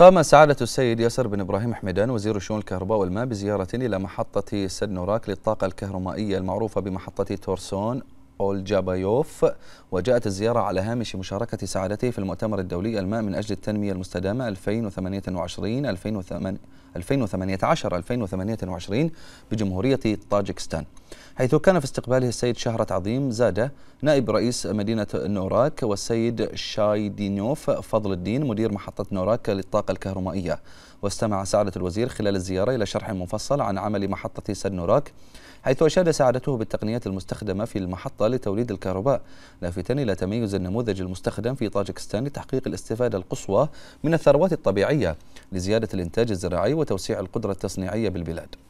قام سعادة السيد ياسر بن إبراهيم حمدان وزير شؤون الكهرباء والماء بزيارة إلى محطة سد نوراك للطاقة الكهرمائية المعروفة بمحطة تورسون أولجابايوف وجاءت الزيارة على هامش مشاركة سعادته في المؤتمر الدولي الماء من أجل التنمية المستدامة 2028-2018 بجمهورية طاجكستان حيث كان في استقباله السيد شهرة عظيم زادة نائب رئيس مدينة نوراك والسيد شايدينوف فضل الدين مدير محطة نوراك للطاقة الكهرمائية واستمع سعادة الوزير خلال الزيارة إلى شرح مفصل عن عمل محطة سد نوراك حيث أشاد سعادته بالتقنيات المستخدمة في المحطة لتوليد الكهرباء لافتا إلى تميز النموذج المستخدم في طاجكستان لتحقيق الاستفادة القصوى من الثروات الطبيعية لزيادة الإنتاج الزراعي وتوسيع القدرة التصنيعية بالبلاد